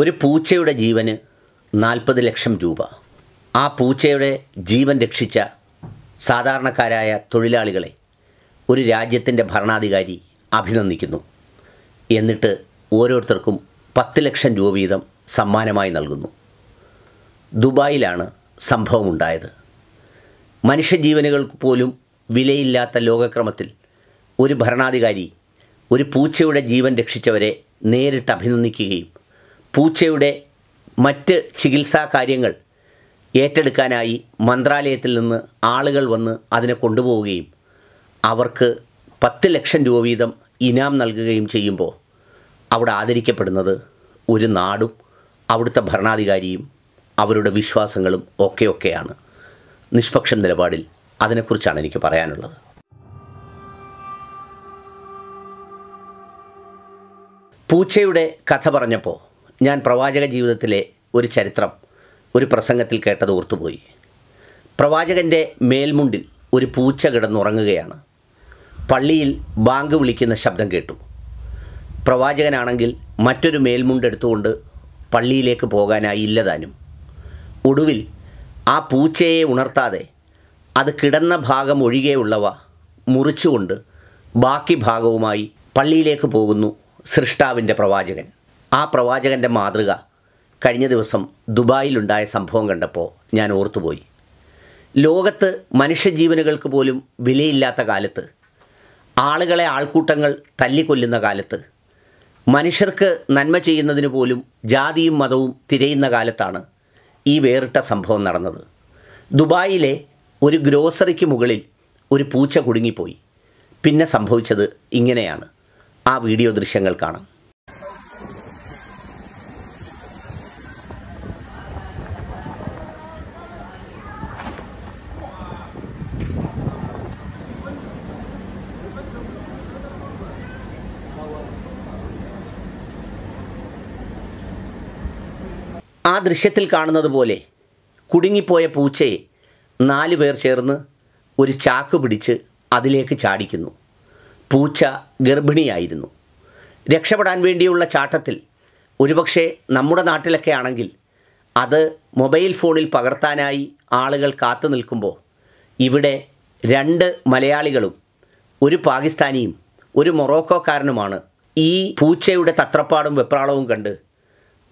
ഒരു പൂച്ചയുടെ ജീവന് നാൽപ്പത് ലക്ഷം രൂപ ആ പൂച്ചയുടെ ജീവൻ രക്ഷിച്ച സാധാരണക്കാരായ തൊഴിലാളികളെ ഒരു രാജ്യത്തിൻ്റെ ഭരണാധികാരി അഭിനന്ദിക്കുന്നു എന്നിട്ട് ഓരോരുത്തർക്കും പത്ത് ലക്ഷം രൂപ വീതം സമ്മാനമായി നൽകുന്നു ദുബായിലാണ് സംഭവമുണ്ടായത് മനുഷ്യജീവനുകൾക്ക് പോലും വിലയില്ലാത്ത ലോകക്രമത്തിൽ ഒരു ഭരണാധികാരി ഒരു പൂച്ചയുടെ ജീവൻ രക്ഷിച്ചവരെ നേരിട്ട് അഭിനന്ദിക്കുകയും പൂച്ചയുടെ മറ്റ് ചികിത്സാ കാര്യങ്ങൾ ഏറ്റെടുക്കാനായി മന്ത്രാലയത്തിൽ നിന്ന് ആളുകൾ വന്ന് അതിനെ കൊണ്ടുപോവുകയും അവർക്ക് പത്ത് ലക്ഷം രൂപ വീതം ഇനാം നൽകുകയും ചെയ്യുമ്പോൾ അവിടെ ആദരിക്കപ്പെടുന്നത് ഒരു നാടും അവിടുത്തെ ഭരണാധികാരിയും അവരുടെ വിശ്വാസങ്ങളും ഒക്കെയൊക്കെയാണ് നിഷ്പക്ഷ നിലപാടിൽ അതിനെക്കുറിച്ചാണ് എനിക്ക് പറയാനുള്ളത് പൂച്ചയുടെ കഥ പറഞ്ഞപ്പോൾ ഞാൻ പ്രവാചക ജീവിതത്തിലെ ഒരു ചരിത്രം ഒരു പ്രസംഗത്തിൽ കേട്ടത് ഓർത്തുപോയി പ്രവാചകൻ്റെ മേൽമുണ്ടിൽ ഒരു പൂച്ച കിടന്നുറങ്ങുകയാണ് പള്ളിയിൽ ബാങ്ക് വിളിക്കുന്ന ശബ്ദം കേട്ടു പ്രവാചകനാണെങ്കിൽ മറ്റൊരു മേൽമുണ്ടെടുത്തുകൊണ്ട് പള്ളിയിലേക്ക് പോകാനായി ഇല്ലതാനും ഒടുവിൽ ആ പൂച്ചയെ ഉണർത്താതെ അത് കിടന്ന ഭാഗം ഒഴികെയുള്ളവ മുറിച്ചുകൊണ്ട് ബാക്കി ഭാഗവുമായി പള്ളിയിലേക്ക് പോകുന്നു സൃഷ്ടാവിൻ്റെ പ്രവാചകൻ ആ പ്രവാചകൻ്റെ മാതൃക കഴിഞ്ഞ ദിവസം ദുബായിലുണ്ടായ സംഭവം കണ്ടപ്പോൾ ഞാൻ ഓർത്തുപോയി ലോകത്ത് മനുഷ്യജീവനുകൾക്ക് പോലും വിലയില്ലാത്ത കാലത്ത് ആളുകളെ ആൾക്കൂട്ടങ്ങൾ തല്ലിക്കൊല്ലുന്ന കാലത്ത് മനുഷ്യർക്ക് നന്മ ചെയ്യുന്നതിന് പോലും ജാതിയും മതവും തിരയുന്ന കാലത്താണ് ഈ വേറിട്ട സംഭവം നടന്നത് ദുബായിലെ ഒരു ഗ്രോസറിക്ക് മുകളിൽ ഒരു പൂച്ച കുടുങ്ങിപ്പോയി പിന്നെ സംഭവിച്ചത് ഇങ്ങനെയാണ് ആ വീഡിയോ ദൃശ്യങ്ങൾ കാണാം ആ ദൃശ്യത്തിൽ കാണുന്നത് പോലെ കുടുങ്ങിപ്പോയ പൂച്ചയെ നാലു പേർ ചേർന്ന് ഒരു ചാക്ക് പിടിച്ച് അതിലേക്ക് ചാടിക്കുന്നു പൂച്ച ഗർഭിണിയായിരുന്നു രക്ഷപ്പെടാൻ വേണ്ടിയുള്ള ചാട്ടത്തിൽ ഒരുപക്ഷെ നമ്മുടെ നാട്ടിലൊക്കെ ആണെങ്കിൽ അത് മൊബൈൽ ഫോണിൽ പകർത്താനായി ആളുകൾ കാത്തു നിൽക്കുമ്പോൾ ഇവിടെ രണ്ട് മലയാളികളും ഒരു പാകിസ്ഥാനിയും ഒരു മൊറോക്കോക്കാരനുമാണ് ഈ പൂച്ചയുടെ തത്രപ്പാടും വെപ്രാളവും കണ്ട്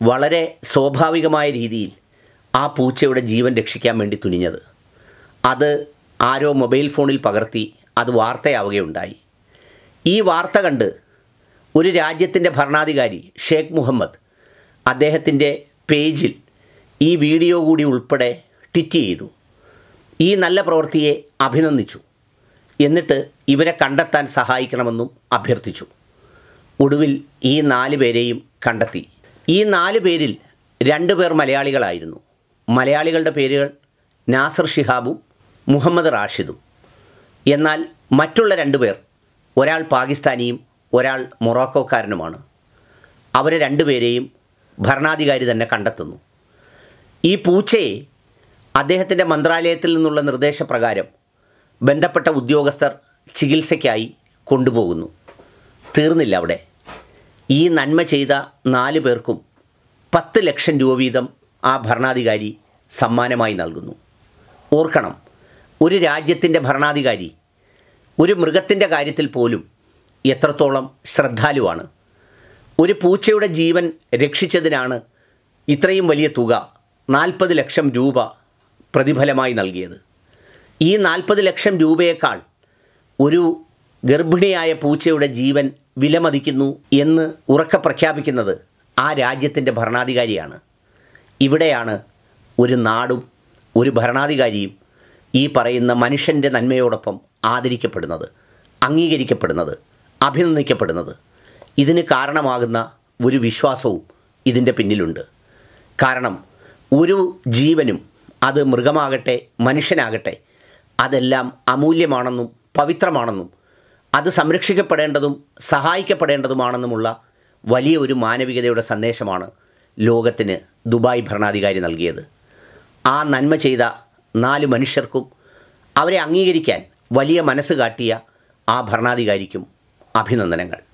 വളരെ സ്വാഭാവികമായ രീതിയിൽ ആ പൂച്ചയുടെ ജീവൻ രക്ഷിക്കാൻ വേണ്ടി തുനിഞ്ഞത് അത് ആരോ മൊബൈൽ ഫോണിൽ പകർത്തി അത് വാർത്തയാവുകയുണ്ടായി ഈ വാർത്ത കണ്ട് ഒരു രാജ്യത്തിൻ്റെ ഭരണാധികാരി ഷേഖ് മുഹമ്മദ് അദ്ദേഹത്തിൻ്റെ പേജിൽ ഈ വീഡിയോ കൂടി ഉൾപ്പെടെ ട്വിറ്റ് ചെയ്തു ഈ നല്ല പ്രവൃത്തിയെ അഭിനന്ദിച്ചു എന്നിട്ട് ഇവരെ കണ്ടെത്താൻ സഹായിക്കണമെന്നും അഭ്യർത്ഥിച്ചു ഒടുവിൽ ഈ നാല് പേരെയും കണ്ടെത്തി ഈ നാല് പേരിൽ രണ്ട് പേർ മലയാളികളായിരുന്നു മലയാളികളുടെ പേരുകൾ നാസർ ഷിഹാബും മുഹമ്മദ് റാഷിദും എന്നാൽ മറ്റുള്ള രണ്ടു പേർ ഒരാൾ പാകിസ്ഥാനിയും ഒരാൾ മൊറോക്കോക്കാരനുമാണ് അവരെ രണ്ടുപേരെയും ഭരണാധികാരി തന്നെ കണ്ടെത്തുന്നു ഈ പൂച്ചയെ അദ്ദേഹത്തിൻ്റെ മന്ത്രാലയത്തിൽ നിന്നുള്ള നിർദ്ദേശപ്രകാരം ബന്ധപ്പെട്ട ഉദ്യോഗസ്ഥർ ചികിത്സയ്ക്കായി കൊണ്ടുപോകുന്നു തീർന്നില്ല അവിടെ ഈ നന്മ ചെയ്ത നാല് പേർക്കും പത്ത് ലക്ഷം രൂപ വീതം ആ ഭരണാധികാരി സമ്മാനമായി നൽകുന്നു ഓർക്കണം ഒരു രാജ്യത്തിൻ്റെ ഭരണാധികാരി ഒരു മൃഗത്തിൻ്റെ കാര്യത്തിൽ പോലും എത്രത്തോളം ശ്രദ്ധാലുവാണ് ഒരു പൂച്ചയുടെ ജീവൻ രക്ഷിച്ചതിനാണ് ഇത്രയും വലിയ തുക നാൽപ്പത് ലക്ഷം രൂപ പ്രതിഫലമായി നൽകിയത് ഈ നാൽപ്പത് ലക്ഷം രൂപയേക്കാൾ ഒരു ഗർഭിണിയായ പൂച്ചയുടെ ജീവൻ വിലമതിക്കുന്നു എന്ന് ഉറക്ക പ്രഖ്യാപിക്കുന്നത് ആ രാജ്യത്തിൻ്റെ ഭരണാധികാരിയാണ് ഇവിടെയാണ് ഒരു നാടും ഒരു ഭരണാധികാരിയും ഈ പറയുന്ന മനുഷ്യൻ്റെ നന്മയോടൊപ്പം ആദരിക്കപ്പെടുന്നത് അംഗീകരിക്കപ്പെടുന്നത് അഭിനന്ദിക്കപ്പെടുന്നത് ഇതിന് കാരണമാകുന്ന ഒരു വിശ്വാസവും ഇതിൻ്റെ പിന്നിലുണ്ട് കാരണം ഒരു ജീവനും അത് മൃഗമാകട്ടെ മനുഷ്യനാകട്ടെ അതെല്ലാം അമൂല്യമാണെന്നും പവിത്രമാണെന്നും അത് സംരക്ഷിക്കപ്പെടേണ്ടതും സഹായിക്കപ്പെടേണ്ടതുമാണെന്നുമുള്ള വലിയ ഒരു മാനവികതയുടെ സന്ദേശമാണ് ലോകത്തിന് ദുബായ് ഭരണാധികാരി നൽകിയത് ആ നന്മ ചെയ്ത നാല് മനുഷ്യർക്കും അവരെ അംഗീകരിക്കാൻ വലിയ മനസ്സ് കാട്ടിയ ആ ഭരണാധികാരിക്കും അഭിനന്ദനങ്ങൾ